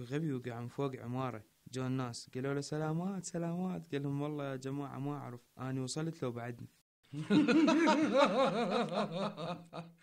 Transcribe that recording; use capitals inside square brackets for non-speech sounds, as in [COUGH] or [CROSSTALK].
غبي وقع من فوق عمارة جو الناس قالوا له سلامات سلامات قال لهم والله يا جماعة ما أعرف أنا وصلت لو بعدني [LAUGHS]